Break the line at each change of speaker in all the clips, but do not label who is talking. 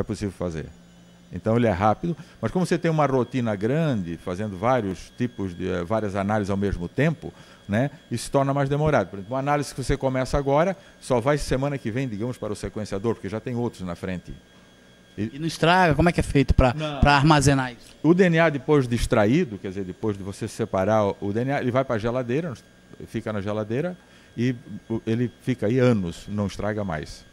é possível fazer. Então ele é rápido, mas como você tem uma rotina grande, fazendo vários tipos de eh, várias análises ao mesmo tempo, né, isso se torna mais demorado. Por exemplo, uma análise que você começa agora só vai semana que vem, digamos, para o sequenciador, porque já tem outros na frente. E, e não estraga? Como é que é feito para armazenar isso? O DNA depois de extraído, quer dizer, depois de você separar o DNA, ele vai para a geladeira, fica na geladeira e ele fica aí anos, não estraga mais.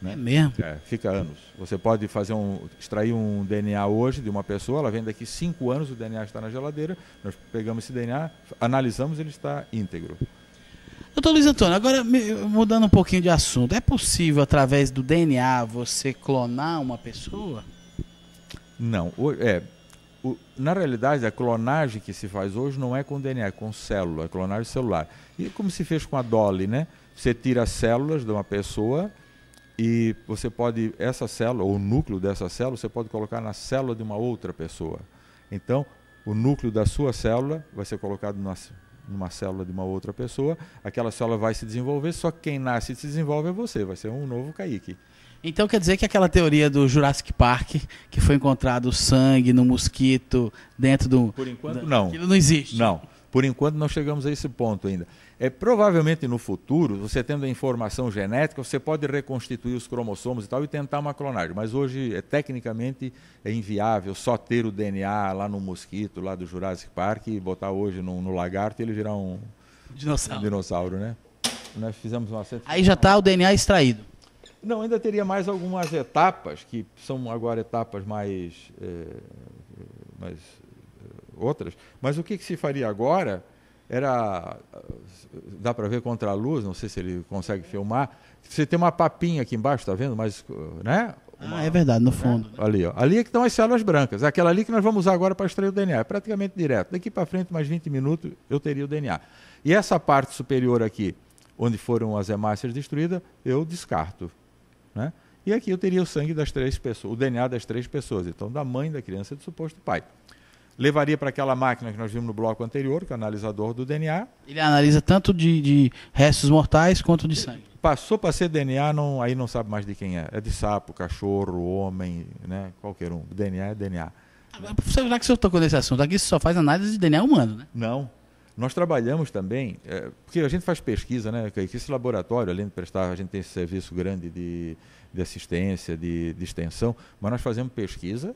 Né? É mesmo? É, fica anos. Você pode fazer um, extrair um DNA hoje de uma pessoa, ela vem daqui cinco anos, o DNA está na geladeira, nós pegamos esse DNA, analisamos, ele está íntegro.
Doutor Luiz Antônio, agora mudando um pouquinho de assunto, é possível através do DNA você clonar uma pessoa?
Não, é, na realidade, a clonagem que se faz hoje não é com DNA, é com célula, é clonagem celular. E como se fez com a Dolly, né? Você tira células de uma pessoa e você pode, essa célula, ou o núcleo dessa célula, você pode colocar na célula de uma outra pessoa. Então, o núcleo da sua célula vai ser colocado na, numa célula de uma outra pessoa, aquela célula vai se desenvolver, só que quem nasce e se desenvolve é você, vai ser um novo Kaique.
Então quer dizer que aquela teoria do Jurassic Park, que foi encontrado sangue no mosquito dentro do. Por enquanto, não. Aquilo não existe.
Não. Por enquanto, não chegamos a esse ponto ainda. É, provavelmente no futuro, você tendo a informação genética, você pode reconstituir os cromossomos e tal e tentar uma clonagem, mas hoje é, tecnicamente é inviável só ter o DNA lá no mosquito, lá do Jurassic Park, e botar hoje no, no lagarto e ele virar um dinossauro, um dinossauro né? Nós fizemos uma Aí já está o DNA extraído. Não, ainda teria mais algumas etapas, que são agora etapas mais, é, é mais é, outras, mas o que, que se faria agora era dá para ver contra a luz, não sei se ele consegue filmar. Você tem uma papinha aqui embaixo, está vendo? Mas, né? Uma, ah, é
verdade, no fundo.
Né? Ali, ó. Ali é que estão as células brancas. Aquela ali que nós vamos usar agora para extrair o DNA. É praticamente direto. Daqui para frente, mais 20 minutos, eu teria o DNA. E essa parte superior aqui, onde foram as hemácias destruídas, eu descarto, né? E aqui eu teria o sangue das três pessoas, o DNA das três pessoas. Então, da mãe, da criança e do suposto pai levaria para aquela máquina que nós vimos no bloco anterior, que é o analisador do DNA. Ele analisa
tanto de, de restos mortais quanto de sangue.
Passou para ser DNA, não, aí não sabe mais de quem é. É de sapo, cachorro, homem, né? qualquer um. DNA é DNA.
Agora, professor, já que o senhor tocou nesse assunto, aqui você só faz análise de DNA humano, né?
Não. Nós trabalhamos também, é, porque a gente faz pesquisa, né? Que esse laboratório, além de prestar, a gente tem esse serviço grande de, de assistência, de, de extensão, mas nós fazemos pesquisa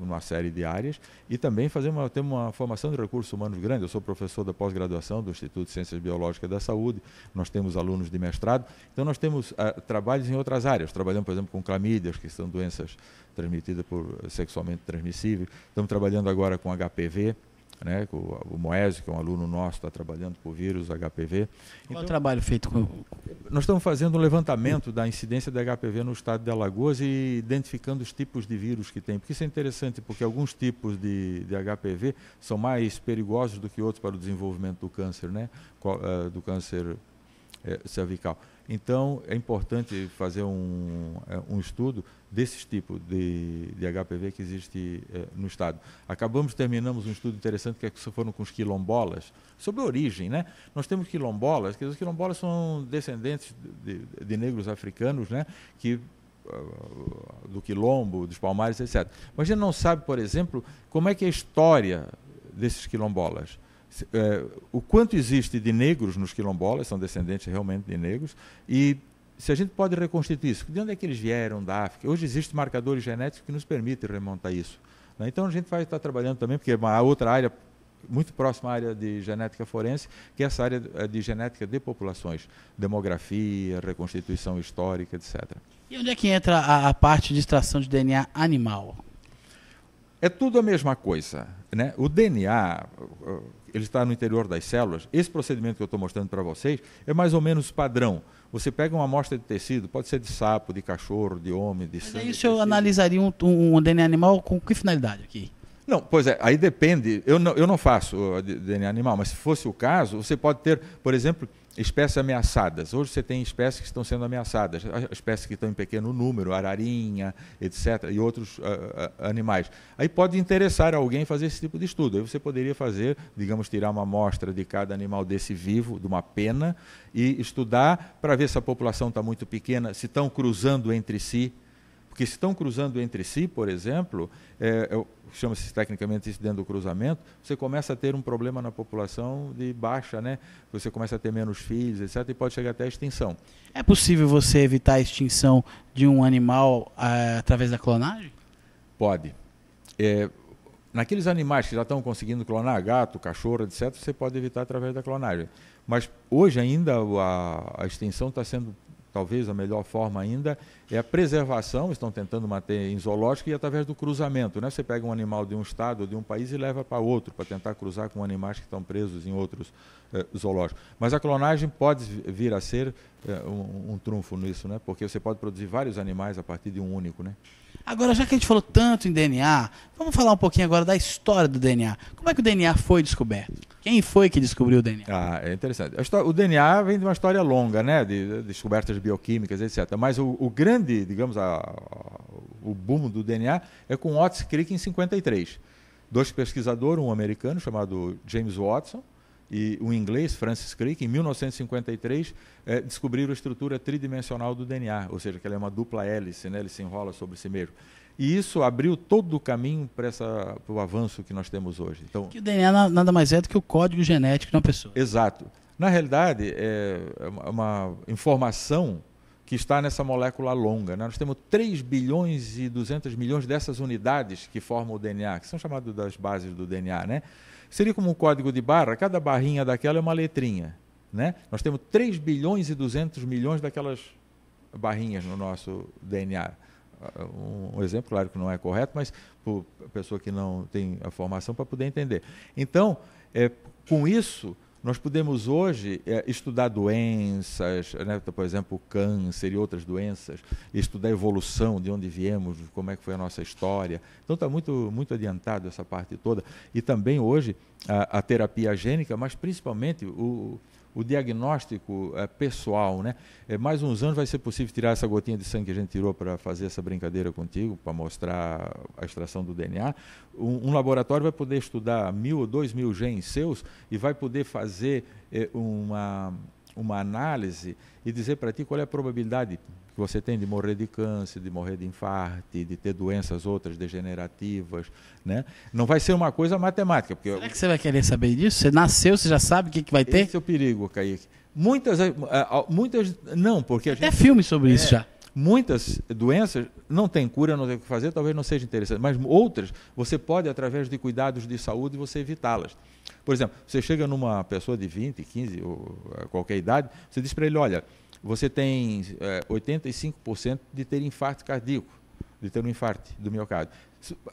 numa série de áreas, e também fazer uma, ter uma formação de recursos humanos grande. Eu sou professor da pós-graduação do Instituto de Ciências Biológicas da Saúde, nós temos alunos de mestrado, então nós temos uh, trabalhos em outras áreas. Trabalhamos, por exemplo, com clamídias, que são doenças transmitidas por sexualmente transmissíveis. Estamos trabalhando agora com HPV, né, o, Moésio, que é um aluno nosso, está trabalhando com o vírus HPV. Qual o então, trabalho feito com... Nós estamos fazendo um levantamento da incidência de HPV no estado de Alagoas e identificando os tipos de vírus que tem, porque isso é interessante, porque alguns tipos de, de HPV são mais perigosos do que outros para o desenvolvimento do câncer, né, eh, do câncer é, cervical. Então, é importante fazer um, é, um estudo desses tipos de, de HPV que existe é, no Estado. Acabamos, terminamos um estudo interessante que, é que foram com os quilombolas, sobre origem, né? Nós temos quilombolas, que os quilombolas são descendentes de, de, de negros africanos, né? Que ah, do quilombo, dos palmares, etc. Mas a gente não sabe, por exemplo, como é que é a história desses quilombolas é, o quanto existe de negros nos quilombolas, são descendentes realmente de negros, e se a gente pode reconstituir isso, de onde é que eles vieram da África? Hoje existem marcadores genéticos que nos permitem remontar isso. Né? Então a gente vai estar trabalhando também, porque há outra área muito próxima à área de genética forense, que é essa área é, de genética de populações, demografia, reconstituição histórica, etc.
E onde é que entra a, a parte de extração de DNA animal?
É tudo a mesma coisa. Né? O DNA, ele está no interior das células. Esse procedimento que eu estou mostrando para vocês é mais ou menos padrão. Você pega uma amostra de tecido, pode ser de sapo, de cachorro, de homem, de Mas sangue. Aí o
senhor analisaria um, um DNA animal com que finalidade aqui?
Não, pois é, aí depende. Eu não, eu não faço DNA animal, mas se fosse o caso, você pode ter, por exemplo, espécies ameaçadas. Hoje você tem espécies que estão sendo ameaçadas, espécies que estão em pequeno número, ararinha, etc., e outros uh, animais. Aí pode interessar alguém fazer esse tipo de estudo. Aí você poderia fazer, digamos, tirar uma amostra de cada animal desse vivo, de uma pena, e estudar para ver se a população está muito pequena, se estão cruzando entre si porque se estão cruzando entre si, por exemplo, é, é, chama-se tecnicamente isso dentro do cruzamento, você começa a ter um problema na população de baixa, né? Você começa a ter menos filhos, etc., e pode chegar até a extinção.
É possível você evitar a extinção de um animal é, através da
clonagem? Pode. É, naqueles animais que já estão conseguindo clonar, gato, cachorro, etc., você pode evitar através da clonagem. Mas hoje ainda a, a extinção está sendo talvez a melhor forma ainda é a preservação, estão tentando manter em zoológico e através do cruzamento. Né? Você pega um animal de um estado ou de um país e leva para outro, para tentar cruzar com animais que estão presos em outros eh, zoológicos. Mas a clonagem pode vir a ser eh, um, um, trunfo nisso, né? porque você pode produzir vários animais a partir de um único. Né?
Agora, já que a gente falou tanto em DNA, vamos falar um pouquinho agora da história do DNA. Como é que o DNA foi descoberto?
Quem foi que descobriu o DNA? Ah, é interessante. O DNA vem de uma história longa, né? de, de descobertas bioquímicas, etc. Mas o, o grande grande, digamos, a, a, o boom do DNA é com Otis Crick em 53. Dois pesquisadores, um americano chamado James Watson e um inglês, Francis Crick, em 1953, é, descobriram a estrutura tridimensional do DNA, ou seja, que ela é uma dupla hélice, né? ele se enrola sobre si mesmo. E isso abriu todo o caminho para o avanço que nós temos hoje. Então, que o DNA nada mais é do que o código genético de uma pessoa. Exato. Na realidade, é, é uma informação que está nessa molécula longa. Né? Nós temos 3 bilhões e 200 milhões dessas unidades que formam o DNA, que são chamadas das bases do DNA. Né? Seria como um código de barra, cada barrinha daquela é uma letrinha. Né? Nós temos 3 bilhões e 200 milhões daquelas barrinhas no nosso DNA. Um, exemplo, claro que não é correto, mas para a pessoa que não tem a formação para poder entender. Então, é, com isso, nós podemos hoje é, estudar doenças, né, então, por exemplo, câncer e outras doenças, estudar a evolução, de onde viemos, como é que foi a nossa história. Então está muito, muito adiantado essa parte toda. E também hoje a, a terapia gênica, mas principalmente o, o diagnóstico é, pessoal, né? É, mais uns anos vai ser possível tirar essa gotinha de sangue que a gente tirou para fazer essa brincadeira contigo, para mostrar a extração do DNA. Um, um, laboratório vai poder estudar mil ou dois mil genes seus e vai poder fazer é, uma, uma análise e dizer para ti qual é a probabilidade que você tem de morrer de câncer, de morrer de infarto, de ter doenças outras degenerativas, né? Não vai ser uma coisa matemática. Porque Será que você vai querer saber disso? Você nasceu, você já sabe o que, que vai ter? Esse é o perigo, Kaique. Muitas, eh, eh, muitas não, porque... Até gente, filme sobre é, isso já. Muitas doenças não tem cura, não tem o que fazer, talvez não seja interessante, mas outras você pode, através de cuidados de saúde, você evitá-las. Por exemplo, você chega numa pessoa de 20, 15, ou eh, qualquer idade, você diz para ele, olha, você tem é, 85% de ter infarto cardíaco, de ter um infarto do miocárdio.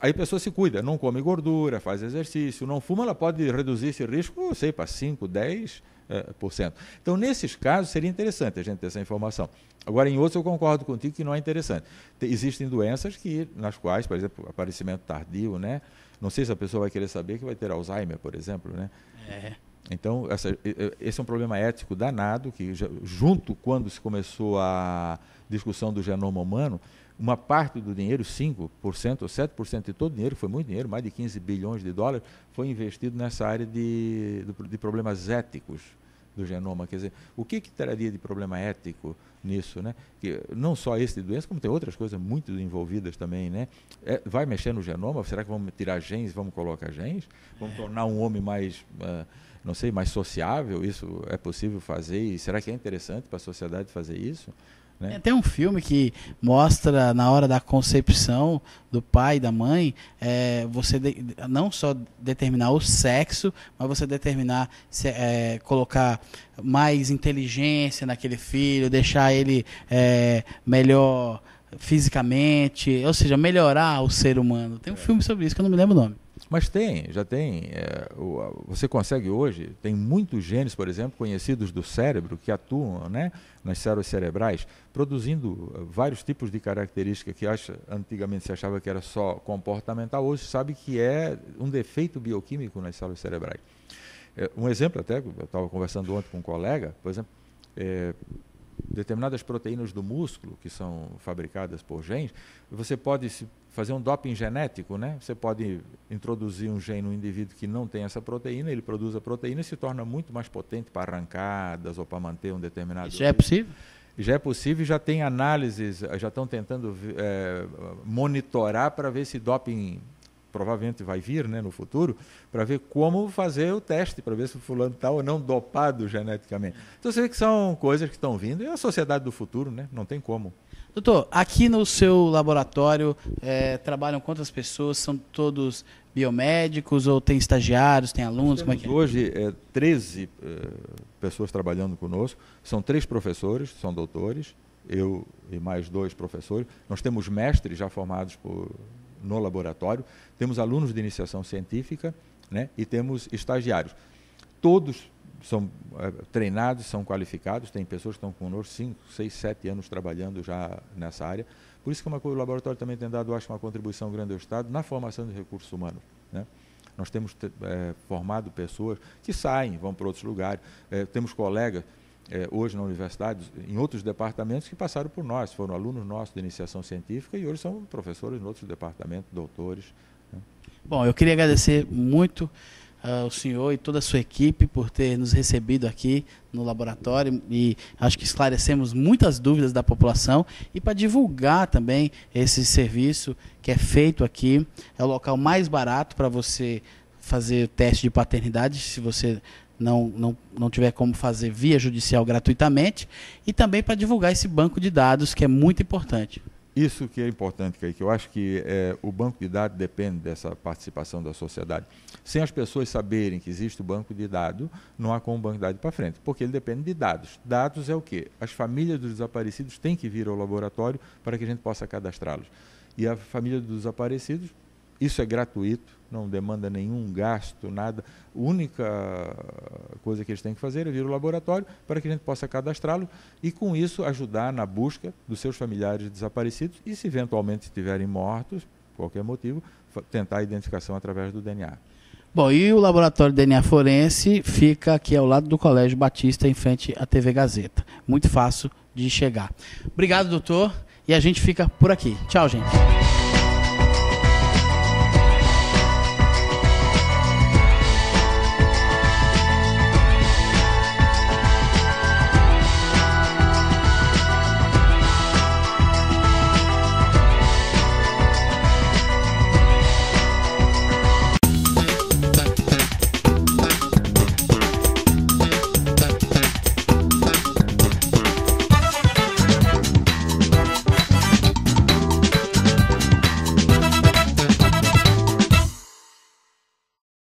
Aí a pessoa se cuida, não come gordura, faz exercício, não fuma, ela pode reduzir esse risco, não sei, para 5, 10%. É, por cento. Então, nesses casos, seria interessante a gente ter essa informação. Agora, em outros, eu concordo contigo que não é interessante. Te, existem doenças que, nas quais, por exemplo, aparecimento tardio, né? Não sei se a pessoa vai querer saber que vai ter Alzheimer, por exemplo, né? É. Então, essa, esse é um problema ético danado, que já, junto quando se começou a discussão do genoma humano, uma parte do dinheiro, 5% ou 7% de todo o dinheiro, foi muito dinheiro, mais de 15 bilhões de dólares, foi investido nessa área de, de problemas éticos do genoma. Quer dizer, o que, que traria de problema ético nisso, né? Que não só esse de doença, como tem outras coisas muito envolvidas também, né? É, vai mexer no genoma? Será que vamos tirar genes, vamos colocar genes? Vamos tornar um homem mais, uh, não sei, mais sociável? Isso é possível fazer? E será que é interessante para a sociedade fazer isso?
Né? É, tem um filme que mostra na hora da concepção do pai e da mãe, é, você de, não só determinar o sexo, mas você determinar se, é, colocar mais inteligência naquele filho, deixar ele é, melhor fisicamente, ou seja, melhorar o ser humano. Tem um é. filme sobre isso que eu não me lembro o nome.
Mas tem, já tem. É, o, você consegue hoje, tem muitos genes, por exemplo, conhecidos do cérebro que atuam né, nas células cerebrais, produzindo eh, vários tipos de características que acha, antigamente se achava que era só comportamental, hoje sabe que é um defeito bioquímico nas células cerebrais. É, um exemplo até, eu estava conversando ontem com um colega, por exemplo, é, determinadas proteínas do músculo que são fabricadas por genes, você pode fazer um doping genético, né? Você pode introduzir um gene no indivíduo que não tem essa proteína, ele produz a proteína e se torna muito mais potente para arrancadas ou para manter um determinado. Isso é possível? já é possível, já tem análises, já estão tentando é, monitorar para ver se doping provavelmente vai vir né, no futuro, para ver como fazer o teste, para ver se o fulano está ou não dopado geneticamente. Então você vê que são coisas que estão vindo, e a sociedade do futuro, né? Não tem como.
Doutor, aqui no seu laboratório é, trabalham quantas pessoas? São todos biomédicos ou tem estagiários, tem alunos? Como é que é? Hoje,
é, 13 é, pessoas trabalhando conosco. São três professores, são doutores, eu e mais dois professores. Nós temos mestres já formados por no laboratório, temos alunos de iniciação científica né, e temos estagiários. Todos são é, treinados, são qualificados, tem pessoas que estão conosco 5, 6, 7 anos trabalhando já nessa área. Por isso que é uma, o laboratório também tem dado, acho, uma contribuição grande ao Estado na formação de recursos humanos. Né? Nós temos é, formado pessoas que saem, vão para outros lugares, é, temos colegas é, hoje na universidade, em outros departamentos que passaram por nós, foram alunos nossos de iniciação científica e hoje são professores em outros departamentos, doutores. Né?
Bom, eu queria agradecer muito ao ah, senhor e toda a sua equipe por ter nos recebido aqui no laboratório e acho que esclarecemos muitas dúvidas da população e para divulgar também esse serviço que é feito aqui. É o local mais barato para você fazer o teste de paternidade, se você não, não, não tiver como fazer via judicial gratuitamente,
e também para divulgar esse banco de dados, que é muito importante. Isso que é importante, Kaique. Eu acho que é, o banco de dados depende dessa participação da sociedade. Sem as pessoas saberem que existe o banco de dados, não há como o banco de dados para frente, porque ele depende de dados. Dados é o quê? As famílias dos desaparecidos têm que vir ao laboratório para que a gente possa cadastrá-los. E a família dos desaparecidos isso é gratuito, não demanda nenhum gasto, nada. A única coisa que eles têm que fazer é vir ao laboratório para que a gente possa cadastrá-lo e, com isso, ajudar na busca dos seus familiares desaparecidos e, se eventualmente estiverem mortos, por qualquer motivo, tentar a identificação através do DNA.
Bom, e o laboratório DNA Forense fica aqui ao lado do Colégio Batista, em frente à TV Gazeta. Muito fácil de chegar. Obrigado, doutor. E a gente fica por aqui. Tchau, gente.